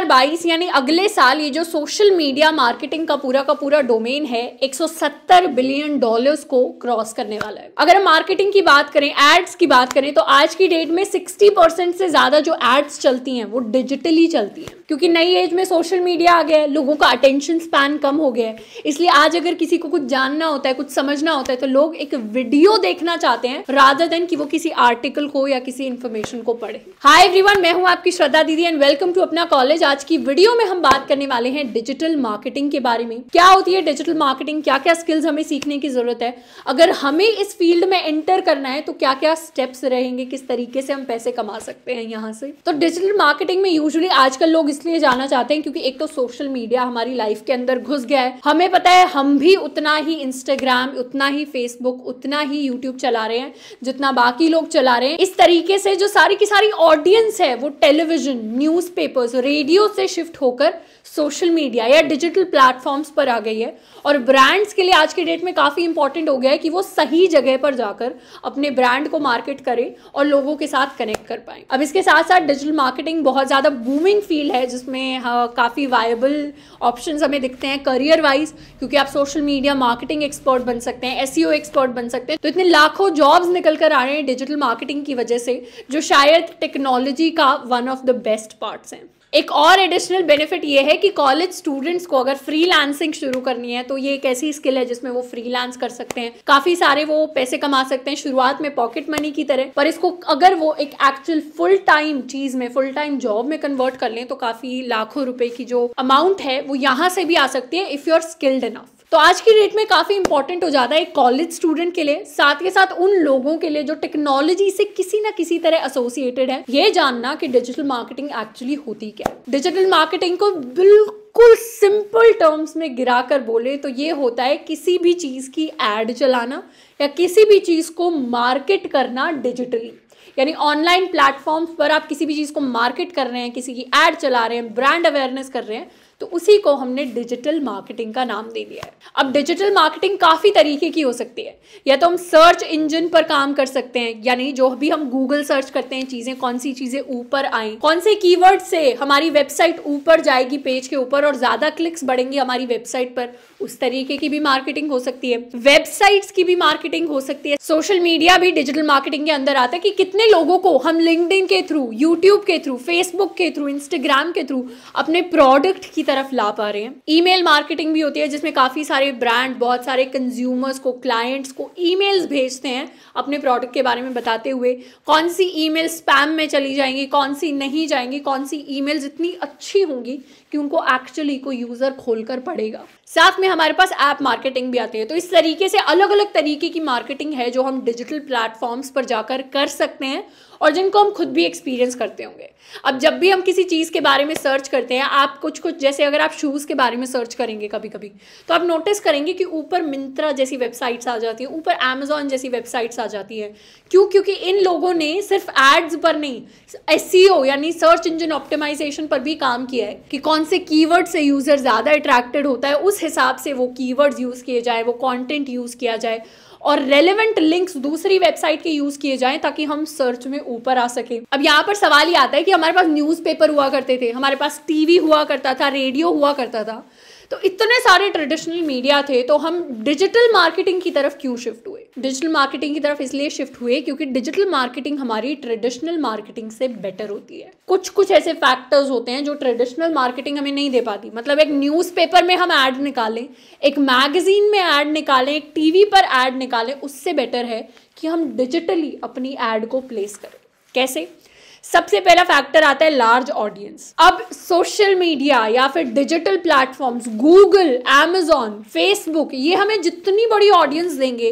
2022 यानी अगले साल ये जो सोशल मीडिया मार्केटिंग का पूरा का पूरा डोमेन है 170 बिलियन डॉलर्स को क्रॉस करने वाला है अगर हम मार्केटिंग की बात करें एड्स की बात करें तो आज की डेट में 60 परसेंट से ज़्यादा जो एड्स चलती हैं वो डिजिटली चलती हैं क्योंकि नई एज में सोशल मीडिया आ गया है लोगों का अटेंशन स्पैन कम हो गया है इसलिए आज अगर किसी को कुछ जानना होता है कुछ समझना होता है तो लोग एक वीडियो देखना चाहते हैं राधा देन की वो किसी आर्टिकल को या किसी इन्फॉर्मेशन को पढ़े हाई एवरी मैं हूँ आपकी Shraddha didi and welcome to Apna college आज की वीडियो में हम बात करने वाले हैं डिजिटल मार्केटिंग के बारे में क्या होती है डिजिटल मार्केटिंग क्या क्या स्किल्स हमें सीखने की जरूरत है अगर हमें इस फील्ड में एंटर करना है तो क्या क्या स्टेप्स रहेंगे किस तरीके से हम पैसे कमा सकते हैं यहाँ से तो डिजिटल मार्केटिंग में यूजली आजकल लोग इसलिए जाना चाहते हैं क्योंकि एक तो सोशल मीडिया हमारी लाइफ के अंदर घुस गया है हमें पता है हम भी उतना ही इंस्टाग्राम उतना ही फेसबुक उतना ही यूट्यूब चला रहे हैं जितना बाकी लोग चला रहे हैं इस तरीके से जो सारी की सारी ऑडियंस है वो टेलीविजन न्यूज रेडियो वीडियो से शिफ्ट होकर सोशल मीडिया या डिजिटल प्लेटफॉर्म्स पर आ गई है और ब्रांड्स के लिए आज के डेट में काफ़ी इंपॉर्टेंट हो गया है कि वो सही जगह पर जाकर अपने ब्रांड को मार्केट करें और लोगों के साथ कनेक्ट कर पाएं अब इसके साथ साथ डिजिटल मार्केटिंग बहुत ज़्यादा बूमिंग फील्ड है जिसमें हाँ, काफ़ी वायबल ऑप्शन हमें दिखते हैं करियर वाइज क्योंकि आप सोशल मीडिया मार्केटिंग एक्सपर्ट बन सकते हैं एस एक्सपर्ट e बन सकते हैं तो इतने लाखों जॉब्स निकल कर आ रहे हैं डिजिटल मार्केटिंग की वजह से जो शायद टेक्नोलॉजी का one of the best parts हैं एक और एडिशनल बेनिफिट ये है कि कॉलेज स्टूडेंट्स को अगर फ्री शुरू करनी है तो ये एक ऐसी स्किल है जिसमें वो फ्री कर सकते हैं काफी सारे वो पैसे कमा सकते हैं शुरुआत में पॉकेट मनी की तरह पर इसको अगर वो एक एक्चुअल फुल टाइम चीज में फुल टाइम जॉब में कन्वर्ट कर लें तो काफी लाखों रुपए की जो अमाउंट है वो यहाँ से भी आ सकती है if you are skilled enough तो आज की डेट में काफ़ी इंपॉर्टेंट हो जाता है एक कॉलेज स्टूडेंट के लिए साथ के साथ उन लोगों के लिए जो टेक्नोलॉजी से किसी ना किसी तरह एसोसिएटेड है ये जानना कि डिजिटल मार्केटिंग एक्चुअली होती क्या क्या है डिजिटल मार्केटिंग को बिल्कुल सिंपल टर्म्स में गिरा कर बोले तो ये होता है किसी भी चीज़ की एड चलाना या किसी भी चीज़ को मार्केट करना डिजिटली यानी ऑनलाइन प्लेटफॉर्म्स पर आप किसी भी चीज़ को मार्केट कर रहे हैं किसी की एड चला रहे हैं ब्रांड अवेयरनेस कर रहे हैं तो उसी को हमने डिजिटल मार्केटिंग का नाम दे दिया है अब डिजिटल मार्केटिंग काफ़ी तरीके की हो सकती है या तो हम सर्च इंजन पर काम कर सकते हैं यानी जो भी हम गूगल सर्च करते हैं चीज़ें कौन सी चीज़ें ऊपर आई कौन से कीवर्ड से हमारी वेबसाइट ऊपर जाएगी पेज के ऊपर और ज़्यादा क्लिक्स बढ़ेंगी हमारी वेबसाइट पर उस तरीके की भी मार्केटिंग हो सकती है वेबसाइट्स की भी मार्केटिंग हो सकती है सोशल मीडिया भी डिजिटल मार्केटिंग के अंदर आता है कि कितने लोगों को हम लिंकड के थ्रू यूट्यूब के थ्रू फेसबुक के थ्रू इंस्टाग्राम के थ्रू अपने प्रोडक्ट की की तरफ ला पा रहे हैं ईमेल मार्केटिंग भी होती है जिसमें काफ़ी सारे ब्रांड बहुत सारे कंज्यूमर्स को क्लाइंट्स को ईमेल्स भेजते हैं अपने प्रोडक्ट के बारे में बताते हुए कौन सी ईमेल स्पैम में चली जाएंगी कौन सी नहीं जाएंगी कौन सी ईमेल्स इतनी अच्छी होंगी कि उनको एक्चुअली कोई यूज़र खोलकर पड़ेगा साथ में हमारे पास ऐप मार्केटिंग भी आती है तो इस तरीके से अलग अलग तरीके की मार्केटिंग है जो हम डिजिटल प्लेटफॉर्म्स पर जाकर कर सकते हैं और जिनको हम खुद भी एक्सपीरियंस करते होंगे अब जब भी हम किसी चीज़ के बारे में सर्च करते हैं आप कुछ कुछ जैसे अगर आप शूज़ के बारे में सर्च करेंगे कभी कभी तो आप नोटिस करेंगे कि ऊपर मिंत्रा जैसी वेबसाइट्स आ जाती हैं ऊपर अमेजोन जैसी वेबसाइट्स आ जाती हैं क्यों क्योंकि इन लोगों ने सिर्फ एड्स पर नहीं एस e यानी सर्च इंजन ऑप्टिमाइजेशन पर भी काम किया है कि कौन से कीवर्ड से यूज़र ज़्यादा अट्रैक्टेड होता है उस हिसाब से वो कीवर्ड्स यूज़ किए जाए वो कॉन्टेंट यूज़ किया जाए और रेलिवेंट लिंक्स दूसरी वेबसाइट के यूज किए जाएं ताकि हम सर्च में ऊपर आ सके अब यहाँ पर सवाल ये आता है कि हमारे पास न्यूज़पेपर हुआ करते थे हमारे पास टीवी हुआ करता था रेडियो हुआ करता था तो इतने सारे ट्रेडिशनल मीडिया थे तो हम डिजिटल मार्केटिंग की तरफ क्यों शिफ्ट हुए डिजिटल मार्केटिंग की तरफ इसलिए शिफ्ट हुए क्योंकि डिजिटल मार्केटिंग हमारी ट्रेडिशनल मार्केटिंग से बेटर होती है कुछ कुछ ऐसे फैक्टर्स होते हैं जो ट्रेडिशनल मार्केटिंग हमें नहीं दे पाती मतलब एक न्यूज़पेपर में हम ऐड निकालें एक मैगजीन में ऐड निकालें एक टीवी पर ऐड निकालें उससे बेटर है कि हम डिजिटली अपनी ऐड को प्लेस करें कैसे सबसे पहला फैक्टर आता है लार्ज ऑडियंस अब सोशल मीडिया या फिर digital platforms Google Amazon Facebook ये हमें जितनी बड़ी ऑडियंस देंगे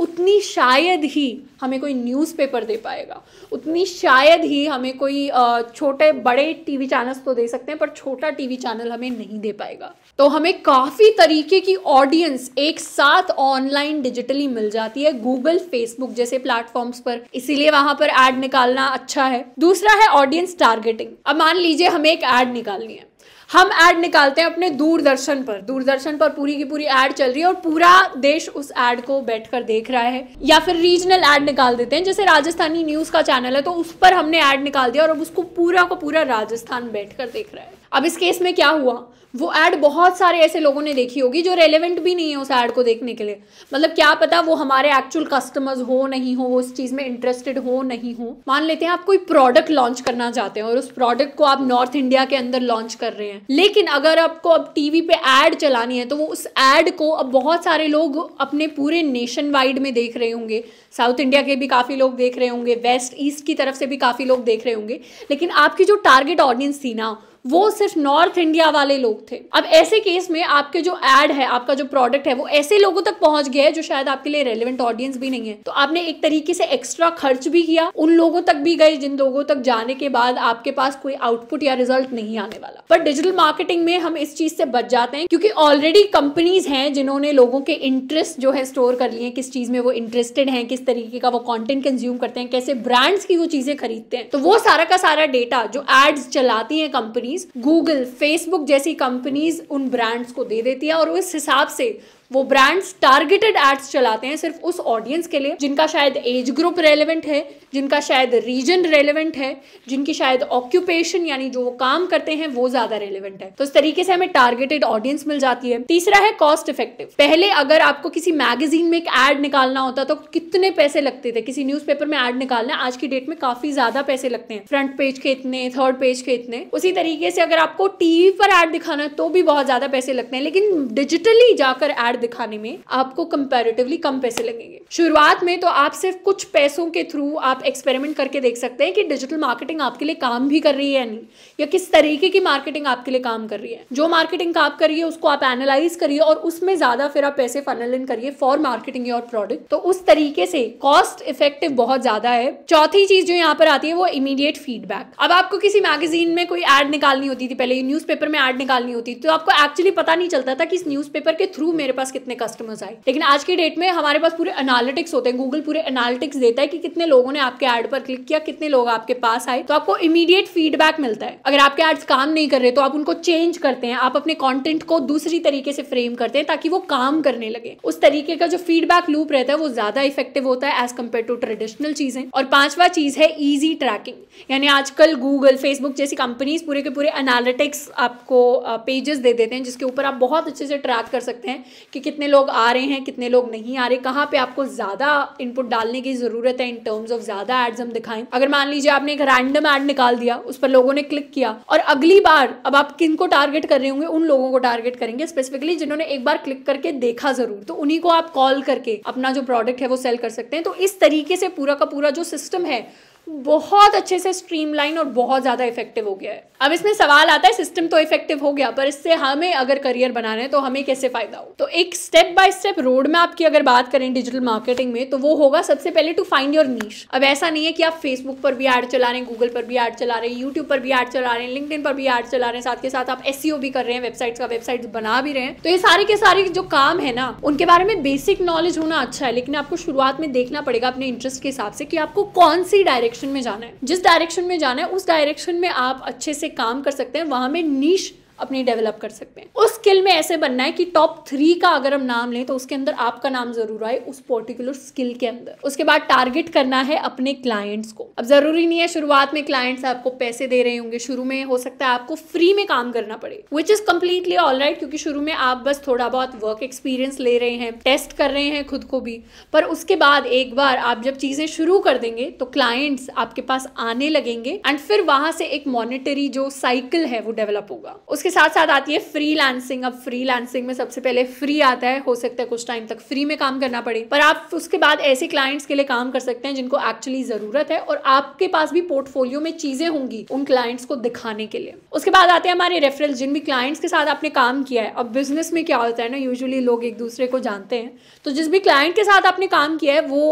उतनी शायद ही हमें कोई न्यूज़पेपर दे पाएगा उतनी शायद ही हमें कोई छोटे बड़े टीवी चैनल्स तो दे सकते हैं पर छोटा टीवी चैनल हमें नहीं दे पाएगा तो हमें काफ़ी तरीके की ऑडियंस एक साथ ऑनलाइन डिजिटली मिल जाती है गूगल फेसबुक जैसे प्लेटफॉर्म्स पर इसीलिए वहां पर एड निकालना अच्छा है दूसरा है ऑडियंस टारगेटिंग अब मान लीजिए हमें एक ऐड निकालनी है हम ऐड निकालते हैं अपने दूरदर्शन पर दूरदर्शन पर पूरी की पूरी ऐड चल रही है और पूरा देश उस ऐड को बैठकर देख रहा है या फिर रीजनल ऐड निकाल देते हैं जैसे राजस्थानी न्यूज़ का चैनल है तो उस पर हमने ऐड निकाल दिया और अब उसको पूरा का पूरा राजस्थान बैठकर देख रहा है अब इस केस में क्या हुआ वो ऐड बहुत सारे ऐसे लोगों ने देखी होगी जो रेलेवेंट भी नहीं है उस ऐड को देखने के लिए मतलब क्या पता वो हमारे एक्चुअल कस्टमर्स हो नहीं हो वो उस चीज़ में इंटरेस्टेड हो नहीं हो मान लेते हैं आप कोई प्रोडक्ट लॉन्च करना चाहते हैं और उस प्रोडक्ट को आप नॉर्थ इंडिया के अंदर लॉन्च कर रहे हैं लेकिन अगर आपको अब टीवी पे ऐड चलानी है तो वो उस एड को अब बहुत सारे लोग अपने पूरे नेशन वाइड में देख रहे होंगे साउथ इंडिया के भी काफ़ी लोग देख रहे होंगे वेस्ट ईस्ट की तरफ से भी काफ़ी लोग देख रहे होंगे लेकिन आपकी जो टारगेट ऑडियंस थी ना वो सिर्फ नॉर्थ इंडिया वाले लोग थे अब ऐसे केस में आपके जो एड है आपका जो प्रोडक्ट है वो ऐसे लोगों तक पहुंच गया है जो शायद आपके लिए रेलिवेंट ऑडियंस भी नहीं है तो आपने एक तरीके से एक्स्ट्रा खर्च भी किया उन लोगों तक भी गए जिन लोगों तक जाने के बाद आपके पास कोई आउटपुट या रिजल्ट नहीं आने वाला पर डिजिटल मार्केटिंग में हम इस चीज से बच जाते हैं क्योंकि ऑलरेडी कंपनीज हैं जिन्होंने लोगों के इंटरेस्ट जो है स्टोर कर लिए किस चीज में वो इंटरेस्टेड है किस तरीके का वो कॉन्टेंट कंज्यूम करते हैं कैसे ब्रांड्स की वो चीजें खरीदते हैं तो वो सारा का सारा डेटा जो एड्स चलाती है कंपनी कंपनीज गूगल फेसबुक जैसी कंपनीज उन ब्रांड्स को दे देती है और उस हिसाब से वो ब्रांड्स टारगेटेड एड्स चलाते हैं सिर्फ उस ऑडियंस के लिए जिनका शायद एज ग्रुप रेलिवेंट है जिनका शायद रीजन रेलिवेंट है जिनकी शायद ऑक्यूपेशन यानी जो वो काम करते हैं वो ज्यादा रेलिवेंट है तो इस तरीके से हमें टारगेटेड ऑडियंस मिल जाती है तीसरा है कॉस्ट इफेक्टिव पहले अगर आपको किसी मैगजीन में एक एड निकालना होता तो कितने पैसे लगते थे किसी न्यूज में एड निकालना आज की डेट में काफी ज्यादा पैसे लगते हैं फ्रंट पेज के इतने थर्ड पेज के इतने उसी तरीके से अगर आपको टीवी पर एड दिखाना है तो भी बहुत ज्यादा पैसे लगते हैं लेकिन डिजिटली जाकर एड दिखाने में आपको कंपेरेटिवली कम पैसे लगेंगे शुरुआत में तो आप सिर्फ कुछ पैसों के थ्रू आप एक्सपेरिमेंट करके देख सकते हैं कि डिजिटल मार्केटिंग आपके लिए काम भी कर रही है नहीं या किस तरीके की मार्केटिंग आपके लिए काम कर रही है जो मार्केटिंग आप करिए उसको आप एनालाइज करिए और उसमें ज़्यादा फिर आप पैसे फनल इन करिए फॉर मार्केटिंग योर प्रोडक्ट तो उस तरीके से कॉस्ट इफेक्टिव बहुत ज़्यादा है चौथी चीज़ जो यहाँ पर आती है वो इमीडिएट फीडबैक अब आपको किसी मैगजीन में कोई एड निकालनी होती थी पहले न्यूज़पेपर में एड निकालनी होती थी तो आपको एक्चुअली पता नहीं चलता था कि इस न्यूज़पेपर के थ्रू मेरे पास कितने कस्टमर्स आए लेकिन आज के डेट में हमारे पास पूरे एनालिटिक्स होते हैं गूगल पूरे एनालिटिक्स देता है कि कितने लोगों ने आपके एड पर क्लिक किया कितने लोग आपके पास आए तो आपको इमीडिएट फीडबैक मिलता है अगर आपके एड्स काम नहीं कर रहे तो आप उनको चेंज करते हैं आप अपने कॉन्टेंट को दूसरी तरीके से फ्रेम करते हैं ताकि वो काम करने लगे उस तरीके का जो फीडबैक लूप रहता है वो ज्यादा इफेक्टिव होता है एज कम्पेयर टू ट्रेडिशनल चीजें और पांचवा चीज है ईजी ट्रैकिंग यानी आजकल गूगल फेसबुक जैसी कंपनीज पूरे के पूरे एनालिटिक्स आपको पेजेस दे देते हैं जिसके ऊपर आप बहुत अच्छे से ट्रैक कर सकते हैं कि कितने लोग आ रहे हैं कितने लोग नहीं आ रहे कहाँ पे आपको ज़्यादा इनपुट डालने की ज़रूरत है इन टर्म्स ऑफ ज़्यादा एड्स हम दिखाएं अगर मान लीजिए आपने एक रैंडम एड निकाल दिया उस पर लोगों ने क्लिक किया और अगली बार अब आप किन को टारगेट कर रहे होंगे उन लोगों को टारगेट करेंगे स्पेसिफिकली जिन्होंने एक बार क्लिक करके देखा ज़रूर तो उन्हीं को आप कॉल करके अपना जो प्रोडक्ट है वो सेल कर सकते हैं तो इस तरीके से पूरा का पूरा जो सिस्टम है बहुत अच्छे से स्ट्रीमलाइन और बहुत ज़्यादा इफेक्टिव हो गया है अब इसमें सवाल आता है सिस्टम तो इफेक्टिव हो गया पर इससे हमें अगर करियर बना रहे हैं तो हमें कैसे फ़ायदा हो तो एक step by step road map की अगर बात करें डिजिटल मार्केटिंग में तो वो होगा सबसे पहले टू फाइंड योर नीच अब ऐसा नहीं है कि आप फेसबुक पर भी ऐड चला रहे हैं गूगल पर भी ऐड चला रहे हैं यूट्यूब पर भी ऐड चला रहे हैं लिंकड पर भी ऐड चला रहे हैं साथ के साथ आप एस e भी कर रहे हैं वेबसाइट्स का वेबसाइट बना भी रहे हैं तो ये सारे के सारे जो काम है ना उनके बारे में बेसिक नॉलेज होना अच्छा है लेकिन आपको शुरुआत में देखना पड़ेगा अपने इंटरेस्ट के हिसाब से कि आपको कौन सी डायरेक्ट डायरेक्शन में जाना है जिस डायरेक्शन में जाना है उस डायरेक्शन में आप अच्छे से काम कर सकते हैं वहाँ में नीश अपनी डेवलप कर सकते हैं उस स्किल में ऐसे बनना है कि टॉप थ्री का अगर हम नाम लें तो उसके अंदर आपका नाम जरूर आए उस पर्टिकुलर स्किल के अंदर उसके बाद टारगेट करना है अपने क्लाइंट्स को अब जरूरी नहीं है शुरुआत में क्लाइंट्स आपको पैसे दे रहे होंगे शुरू में हो सकता है आपको फ्री में काम करना पड़े which is completely all right क्योंकि शुरू में आप बस थोड़ा बहुत वर्क एक्सपीरियंस ले रहे हैं टेस्ट कर रहे हैं खुद को भी पर उसके बाद एक बार आप जब चीजें शुरू कर देंगे तो क्लाइंट्स आपके पास आने लगेंगे एंड फिर वहां से एक मॉनिटरी जो साइकिल है वो डेवलप होगा उसके साथ साथ आती है फ्री लैंसिंग अब फ्री लैंसिंग में सबसे पहले फ्री आता है हो सकता है कुछ टाइम तक फ्री में काम करना पड़े पर आप उसके बाद ऐसे क्लाइंट्स के लिए काम कर सकते हैं जिनको एक्चुअली ज़रूरत है और आपके पास भी पोर्टफोलियो में चीज़ें होंगी उन क्लाइंट्स को दिखाने के लिए उसके बाद आते हैं हमारे रेफरल जिन भी क्लाइंट्स के साथ आपने काम किया है अब बिजनेस में क्या होता है ना यूजली लोग एक दूसरे को जानते हैं तो जिस भी क्लाइंट के साथ आपने काम किया है वो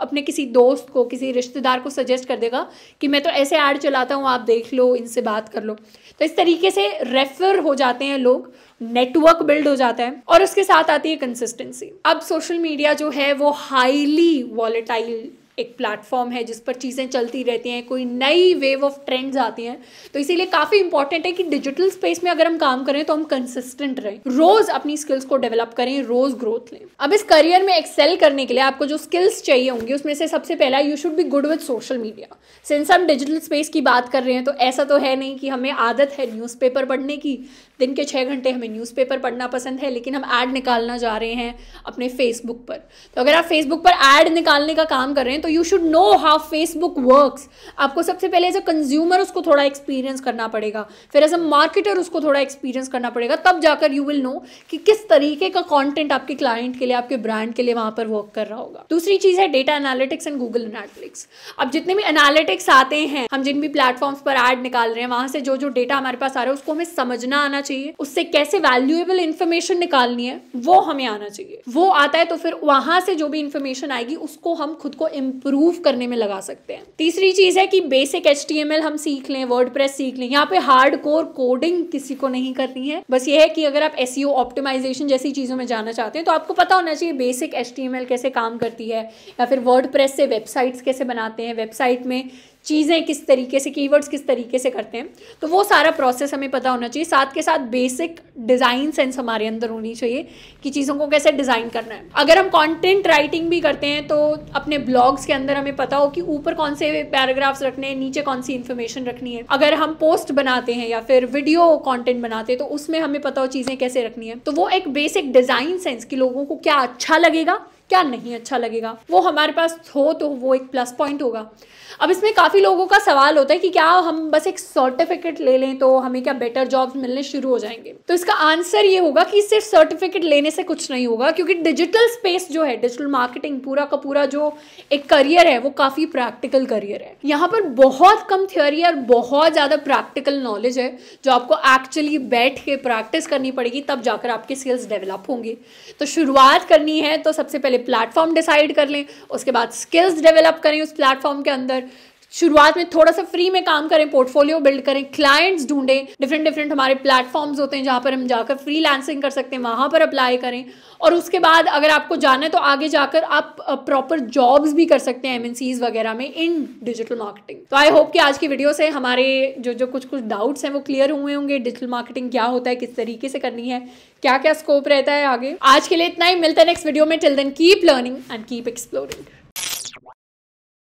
अपने किसी दोस्त को किसी रिश्तेदार को सजेस्ट कर देगा कि मैं तो ऐसे ऐड चलाता हूँ आप देख लो इनसे बात कर लो तो इस तरीके से रेफर हो जाते हैं लोग नेटवर्क बिल्ड हो जाता है और उसके साथ आती है कंसिस्टेंसी अब सोशल मीडिया जो है वो हाईली वॉलेटाइल एक प्लेटफॉर्म है जिस पर चीज़ें चलती रहती हैं कोई नई वेव ऑफ ट्रेंड्स आती हैं तो इसीलिए काफ़ी इंपॉर्टेंट है कि डिजिटल स्पेस में अगर हम काम करें तो हम कंसिस्टेंट रहें रोज़ अपनी स्किल्स को डेवलप करें रोज़ ग्रोथ लें अब इस करियर में एक्सेल करने के लिए आपको जो स्किल्स चाहिए होंगी उसमें से सबसे पहला you should be good with social media since हम डिजिटल स्पेस की बात कर रहे हैं तो ऐसा तो है नहीं कि हमें आदत है न्यूज़पेपर पढ़ने की दिन के छः घंटे हमें न्यूज़पेपर पढ़ना पसंद है लेकिन हम ऐड निकालना जा रहे हैं अपने फेसबुक पर तो अगर आप फेसबुक पर ऐड निकालने का काम कर रहे हैं तो you should know how Facebook works आपको सबसे पहले एज अ कंज्यूमर उसको थोड़ा एक्सपीरियंस करना पड़ेगा फिर एज अ मार्केटर उसको थोड़ा एक्सपीरियंस करना पड़ेगा तब जाकर यू विल नो कि किस तरीके का कॉन्टेंट आपके क्लाइंट के लिए आपके ब्रांड के लिए वहाँ पर वर्क कर रहा होगा दूसरी चीज़ है data analytics and Google analytics अब जितने भी एनालिटिक्स आते हैं हम जिन भी प्लेटफॉर्म्स पर ऐड निकाल रहे हैं वहाँ से जो जो डेटा हमारे पास आ रहा है उसको हमें समझना आना चाहिए उससे कैसे वैल्यूएबल इन्फॉर्मेशन निकालनी है वो हमें आना चाहिए वो आता है तो फिर वहां से जो भी इन्फॉर्मेशन आएगी उसको हम खुद को इम्प्रूव करने में लगा सकते हैं तीसरी चीज है कि बेसिक एच हम सीख लें वर्ड सीख लें यहाँ पे हार्ड कोर कोडिंग किसी को नहीं करनी है बस ये है कि अगर आप एस ऑप्टिमाइजेशन e जैसी चीजों में जाना चाहते हैं तो आपको पता होना चाहिए बेसिक एच कैसे काम करती है या फिर वर्ड से वेबसाइट्स कैसे बनाते हैं वेबसाइट में चीज़ें किस तरीके से कीवर्ड्स किस तरीके से करते हैं तो वो सारा प्रोसेस हमें पता होना चाहिए साथ के साथ बेसिक डिज़ाइन सेंस हमारे अंदर होनी चाहिए कि चीज़ों को कैसे डिज़ाइन करना है अगर हम कंटेंट राइटिंग भी करते हैं तो अपने ब्लॉग्स के अंदर हमें पता हो कि ऊपर कौन से पैराग्राफ्स रखने हैं नीचे कौन सी इन्फॉर्मेशन रखनी है अगर हम पोस्ट बनाते हैं या फिर वीडियो कॉन्टेंट बनाते हैं तो उसमें हमें पता हो चीज़ें कैसे रखनी है तो वो एक बेसिक डिज़ाइन सेंस कि लोगों को क्या अच्छा लगेगा क्या नहीं अच्छा लगेगा वो हमारे पास हो तो वो एक प्लस पॉइंट होगा अब इसमें काफ़ी लोगों का सवाल होता है कि क्या हम बस एक सर्टिफिकेट ले लें तो हमें क्या बेटर जॉब्स मिलने शुरू हो जाएंगे तो इसका आंसर ये होगा कि सिर्फ सर्टिफिकेट लेने से कुछ नहीं होगा क्योंकि डिजिटल स्पेस जो है डिजिटल मार्केटिंग पूरा का पूरा जो एक करियर है वो काफ़ी प्रैक्टिकल करियर है यहाँ पर बहुत कम थ्योरी और बहुत ज़्यादा प्रैक्टिकल नॉलेज है जो आपको एक्चुअली बैठ के प्रैक्टिस करनी पड़ेगी तब जाकर आपके स्किल्स डेवलप होंगे तो शुरुआत करनी है तो सबसे पहले पहले प्लेटफॉर्म डिसाइड कर लें उसके बाद स्किल्स डेवलप करें उस प्लेटफॉर्म के अंदर शुरुआत में थोड़ा सा फ्री में काम करें पोर्टफोलियो बिल्ड करें क्लाइंट्स ढूंढें डिफरेंट डिफरेंट हमारे प्लेटफॉर्म्स होते हैं जहाँ पर हम जाकर फ्री लैंसिंग कर सकते हैं वहाँ पर अप्लाई करें और उसके बाद अगर आपको जाना है तो आगे जाकर आप प्रॉपर जॉब्स भी कर सकते हैं एम वगैरह में इन डिजिटल मार्केटिंग तो आई होप कि आज की वीडियो से हमारे जो जो कुछ कुछ डाउट्स हैं वो क्लियर हुए होंगे डिजिटल मार्केटिंग क्या होता है किस तरीके से करनी है क्या क्या स्कोप रहता है आगे आज के लिए इतना ही मिलता है नेक्स्ट वीडियो में till then keep learning and keep exploring